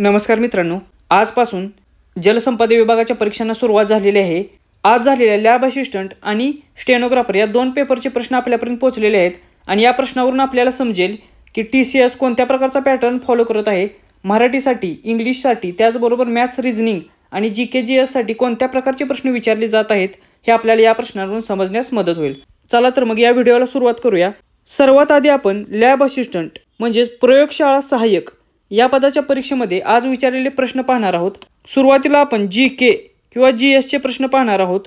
नमस्कार मित्रांनो आजपासून जलसंपदा विभागाच्या परीक्षांना सुरुवात झालेली आहे आज झालेल्या लॅब असिस्टंट आणि स्टेनोग्राफर या दोन पेपरचे प्रश्न आपल्यापर्यंत पोहोचलेले आहेत आणि या प्रश्नावरून आपल्याला समजेल की टी सी एस कोणत्या प्रकारचा पॅटर्न फॉलो करत आहे मराठीसाठी इंग्लिशसाठी त्याचबरोबर मॅथ्स रिझनिंग आणि जी के जी एससाठी कोणत्या प्रकारचे प्रश्न विचारले जात आहेत हे आपल्याला या प्रश्नावरून समजण्यास मदत होईल चला तर मग या व्हिडिओला सुरुवात करूया सर्वात आधी आपण लॅब असिस्टंट म्हणजेच प्रयोगशाळा सहाय्यक या पदाच्या परीक्षेमध्ये आज विचारलेले प्रश्न पाहणार आहोत सुरुवातीला आपण जी के किंवा जी एसचे प्रश्न पाहणार आहोत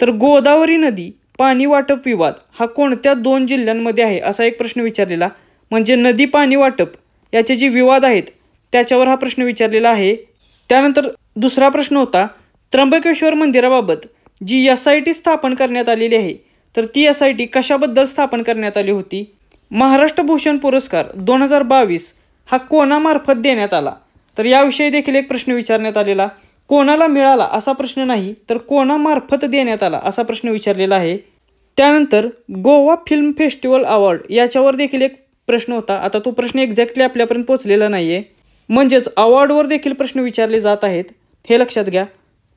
तर गोदावरी नदी पाणी वाटप विवाद हा कोणत्या दोन जिल्ह्यांमध्ये आहे असा एक प्रश्न विचारलेला म्हणजे नदी पाणी वाटप याचे जे विवाद आहेत त्याच्यावर हा प्रश्न विचारलेला आहे त्यानंतर दुसरा प्रश्न होता त्र्यंबकेश्वर मंदिराबाबत जी एस आय टी स्थापन करण्यात आलेली आहे तर ती एस आय टी कशाबद्दल स्थापन करण्यात आली होती महाराष्ट्र भूषण पुरस्कार दोन हजार बावीस हा कोणामार्फत देण्यात आला तर याविषयी देखील एक प्रश्न विचारण्यात आलेला कोणाला मिळाला असा प्रश्न नाही तर कोणामार्फत देण्यात आला असा प्रश्न विचारलेला आहे त्यानंतर गोवा फिल्म फेस्टिवल अवॉर्ड याच्यावर देखील एक प्रश्न होता आता तो प्रश्न एक्झॅक्टली आपल्यापर्यंत पोचलेला नाही आहे म्हणजेच अवॉर्डवर देखील प्रश्न विचारले जात आहेत हे लक्षात घ्या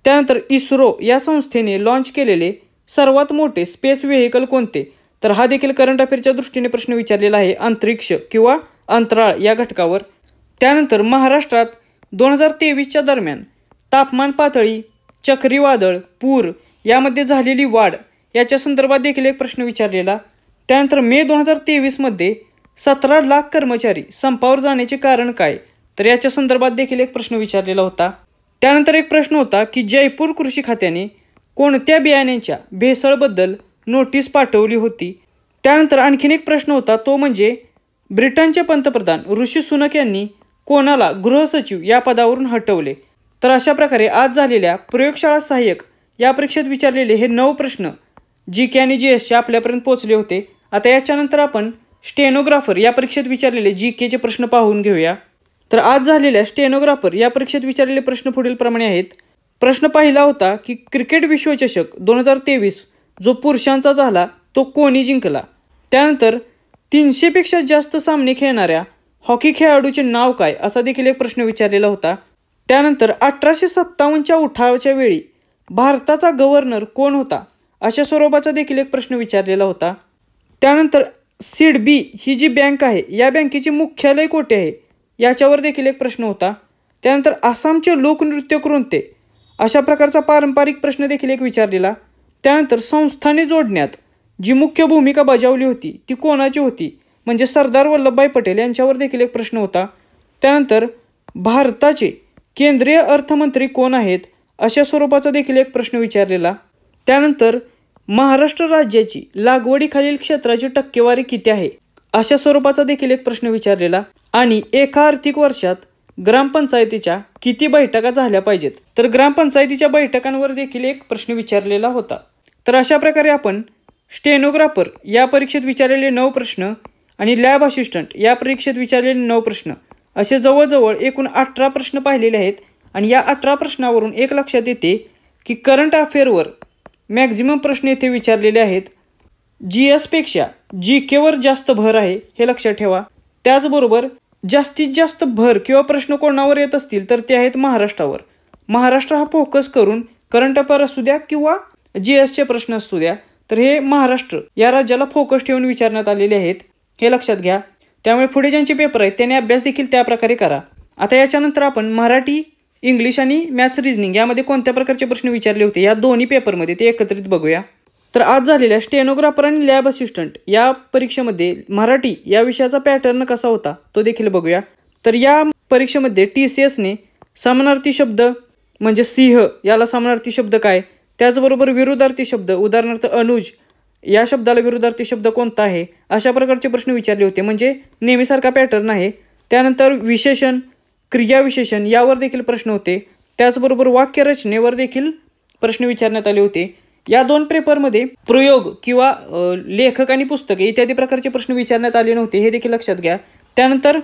त्यानंतर इस्रो या संस्थेने लॉन्च केलेले सर्वात मोठे स्पेस व्हेकल कोणते तर हा देखील करंट अफेअरच्या दृष्टीने प्रश्न विचारलेला आहे अंतरिक्ष किंवा अंतराळ या घटकावर त्यानंतर महाराष्ट्रात दोन हजार तेवीसच्या दरम्यान तापमान पातळी चक्रीवादळ पूर यामध्ये झालेली वाढ याच्या संदर्भात देखील एक प्रश्न विचारलेला त्यानंतर मे दोन हजार तेवीसमध्ये सतरा लाख कर्मचारी संपावर जाण्याचे कारण काय तर याच्या संदर्भात देखील एक प्रश्न विचारलेला होता त्यानंतर एक प्रश्न होता की जयपूर कृषी खात्याने कोणत्या बियाण्यांच्या भेसळबद्दल नोटीस पाठवली होती त्यानंतर आणखीन एक प्रश्न होता तो म्हणजे ब्रिटनचे पंतप्रधान ऋषी सुनक यांनी कोणाला गृहसचिव या पदावरून हटवले तर अशा प्रकारे आज झालेल्या प्रयोगशाळा सहाय्यक या परीक्षेत विचारलेले हे नऊ प्रश्न जी के आणि जी एसचे आपल्यापर्यंत पोहोचले होते आता याच्यानंतर आपण स्टेनोग्राफर या परीक्षेत विचारलेले जी केचे प्रश्न पाहून घेऊया तर आज झालेल्या स्टेनोग्राफर या परीक्षेत विचारलेले प्रश्न पुढीलप्रमाणे आहेत प्रश्न पाहिला होता की क्रिकेट विश्वचषक दोन हजार तेवीस जो पुरुषांचा झाला तो कोणी जिंकला त्यानंतर तीनशेपेक्षा जास्त सामने खेळणाऱ्या हॉकी खेळाडूचे नाव काय असा देखील एक प्रश्न विचारलेला होता त्यानंतर अठराशे सत्तावन्नच्या उठावाच्या वेळी भारताचा गव्हर्नर कोण होता अशा स्वरूपाचा देखील एक प्रश्न विचारलेला होता त्यानंतर सीड बी ही जी बँक आहे या बँकेचे मुख्यालय कोठे आहे याच्यावर देखील एक प्रश्न होता त्यानंतर आसामचे लोकनृत्य कोणते अशा प्रकारचा पारंपरिक प्रश्न देखील एक विचारलेला त्यानंतर संस्थाने जोडण्यात जी मुख्य भूमिका बजावली होती ती कोणाची होती म्हणजे सरदार वल्लभभाई पटेल यांच्यावर देखील एक प्रश्न होता त्यानंतर भारताचे केंद्रीय अर्थमंत्री कोण आहेत अशा स्वरूपाचा देखील एक प्रश्न विचारलेला त्यानंतर महाराष्ट्र राज्याची लागवडीखालील क्षेत्राची टक्केवारी किती आहे अशा स्वरूपाचा देखील एक प्रश्न विचारलेला आणि एका आर्थिक वर्षात ग्रामपंचायतीच्या किती बैठका झाल्या पाहिजेत तर ग्रामपंचायतीच्या बैठकांवर देखील एक प्रश्न विचारलेला होता तर अशा प्रकारे आपण स्टेनोग्राफर या परीक्षेत विचारलेले नऊ प्रश्न आणि लॅब असिस्टंट या परीक्षेत विचारलेले नऊ प्रश्न असे जवळजवळ एकूण अठरा प्रश्न पाहिलेले आहेत आणि या अठरा प्रश्नावरून एक लक्षात येते की करंट अफेअरवर मॅक्झिमम प्रश्न येथे विचारलेले आहेत जी एसपेक्षा जी केवर जास्त भर आहे हे लक्षात ठेवा त्याचबरोबर जास्तीत जास्त भर किंवा प्रश्न कोणावर येत असतील तर ते आहेत महाराष्ट्रावर महाराष्ट्र हा फोकस करून करंट अफेअर असू द्या किंवा जी एसचे प्रश्न असू द्या तर हे महाराष्ट्र या राज्याला फोकस ठेवून विचारण्यात आलेले आहेत हे लक्षात घ्या त्यामुळे पुढे ज्यांचे पेपर आहेत त्यांनी अभ्यास देखील त्या प्रकारे करा आता याच्यानंतर आपण मराठी इंग्लिश आणि मॅथ्स रिजनिंग यामध्ये कोणत्या प्रकारचे प्रश्न विचारले होते या दोन्ही पेपरमध्ये ते एकत्रित बघूया तर आज झालेल्या स्टेनोग्राफर आणि लॅब असिस्टंट या परीक्षेमध्ये मराठी या विषयाचा पॅटर्न कसा होता तो देखील बघूया तर या परीक्षेमध्ये टी सी एसने समानार्थी शब्द म्हणजे सिंह याला समानार्थी शब्द काय त्याचबरोबर विरुद्धार्थी शब्द उदाहरणार्थ अनुज या शब्दाला विरुद्धार्थी शब्द कोणता आहे अशा प्रकारचे प्रश्न विचारले होते म्हणजे नेहमीसारखा पॅटर्न आहे त्यानंतर विशेषण क्रियाविशेषण यावर देखील प्रश्न होते त्याचबरोबर वाक्यरचनेवर देखील प्रश्न विचारण्यात आले होते या दोन पेपरमध्ये प्रयोग किंवा लेखक आणि पुस्तके इत्यादी प्रकारचे प्रश्न विचारण्यात आले नव्हते हे देखील लक्षात घ्या त्यानंतर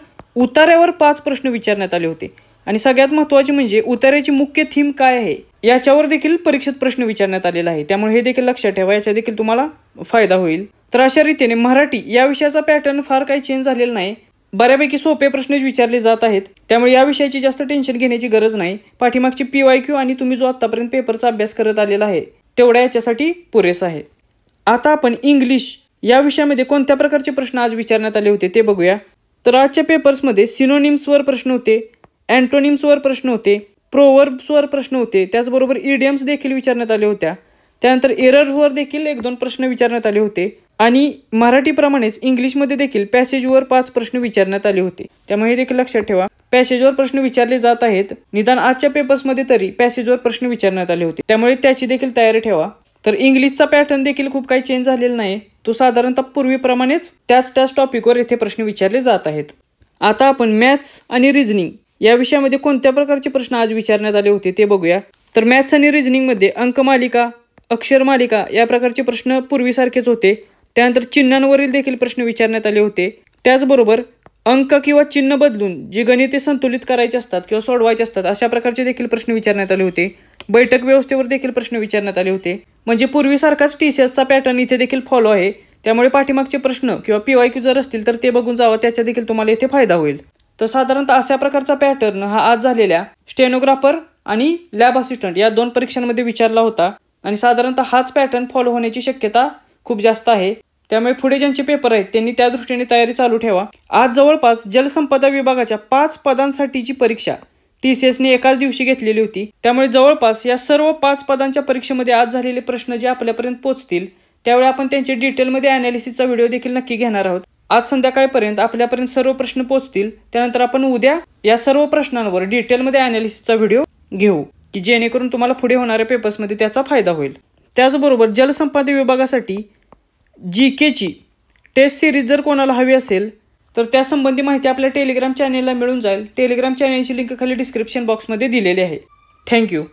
उतार्यावर पाच प्रश्न विचारण्यात आले होते आणि सगळ्यात महत्त्वाचे म्हणजे उतार्याची मुख्य थीम काय आहे याच्यावर देखील परीक्षेत प्रश्न विचारण्यात आलेला आहे त्यामुळे हे देखील लक्षात ठेवा याचा देखील तुम्हाला फायदा होईल तर अशा रीतीने मराठी या विषयाचा पॅटर्न फार काही चेंज झालेला नाही बऱ्यापैकी सोपे प्रश्नच विचारले जात आहेत त्यामुळे या विषयाची जास्त टेन्शन घेण्याची गरज नाही पाठीमागची पी वाय क्यू आणि तुम्ही जो आत्तापर्यंत पेपरचा अभ्यास करत आलेला आहे तेवढा याच्यासाठी पुरेसा आहे आता आपण इंग्लिश या विषयामध्ये कोणत्या प्रकारचे प्रश्न आज विचारण्यात आले होते ते बघूया तर आजच्या पेपर्समध्ये सिनोनिम्सवर प्रश्न होते अँटोनिम्सवर प्रश्न होते प्रोवर्ब्सवर प्रश्न होते त्याचबरोबर इडियम्स देखील विचारण्यात आले होत्या त्यानंतर एरर्सवर देखील एक दोन प्रश्न विचारण्यात आले होते आणि मराठीप्रमाणेच इंग्लिशमध्ये देखील पॅसेजवर पाच प्रश्न विचारण्यात आले होते त्यामुळे हे देखील लक्षात ठेवा पॅसेजवर प्रश्न विचारले जात आहेत निदान आजच्या पेपर्समध्ये तरी पॅसेजवर प्रश्न विचारण्यात आले होते त्यामुळे त्याची देखील तयारी ठेवा तर इंग्लिशचा पॅटर्न देखील खूप काही चेंज झालेला नाही तो साधारणतः पूर्वीप्रमाणेच त्याच त्याच टॉपिकवर येथे प्रश्न विचारले जात आहेत आता आपण मॅथ्स आणि रिझनिंग या विषयामध्ये कोणत्या प्रकारचे प्रश्न आज विचारण्यात आले होते ते बघूया तर मॅथ्स आणि रिजनिंगमध्ये अंक मालिका अक्षर मालिका या प्रकारचे प्रश्न पूर्वीसारखेच होते त्यानंतर चिन्हांवरील देखील प्रश्न विचारण्यात आले होते त्याचबरोबर अंक किंवा चिन्ह बदलून जी गणिते संतुलित करायचे असतात किंवा सोडवायचे असतात अशा प्रकारचे देखील प्रश्न विचारण्यात आले होते बैठक व्यवस्थेवर देखील प्रश्न विचारण्यात आले होते म्हणजे पूर्वीसारखाच टी सी एसचा पॅटर्न इथे देखील फॉलो आहे त्यामुळे पाठीमागचे प्रश्न किंवा पी वाय क्यू जर असतील तर ते बघून जावं त्याच्या देखील तुम्हाला इथे फायदा होईल तर साधारणतः अशा प्रकारचा पॅटर्न हा आज झालेल्या स्टेनोग्राफर आणि लॅब असिस्टंट या दोन परीक्षांमध्ये विचारला होता आणि साधारणतः हाच पॅटर्न फॉलो होण्याची शक्यता खूप जास्त आहे त्यामुळे पुढे ज्यांचे पेपर आहेत त्यांनी त्या दृष्टीने तयारी चालू ठेवा आज जवळपास जलसंपदा विभागाच्या पाच पदांसाठीची परीक्षा टी सी एसने एकाच दिवशी घेतलेली होती त्यामुळे जवळपास या सर्व पाच पदांच्या परीक्षेमध्ये आज झालेले प्रश्न जे आपल्यापर्यंत पोहोचतील त्यावेळी आपण त्यांचे डिटेलमध्ये अॅनालिसिसचा व्हिडिओ देखील नक्की घेणार आहोत आज संध्याकाळपर्यंत आपल्यापर्यंत सर्व प्रश्न पोहोचतील त्यानंतर आपण उद्या या सर्व प्रश्नांवर डिटेलमध्ये अनालिसिसचा व्हिडिओ घेऊ की जेणेकरून तुम्हाला पुढे होणाऱ्या पेपर्समध्ये त्याचा फायदा होईल त्याचबरोबर जलसंपादन विभागासाठी जी केची टेस्ट सिरीज जर कोणाला हवी असेल तर त्यासंबंधी माहिती आपल्या टेलिग्राम चॅनेलला मिळून जाईल टेलिग्राम चॅनेलची लिंक खाली डिस्क्रिप्शन बॉक्समध्ये दिलेली आहे थँक्यू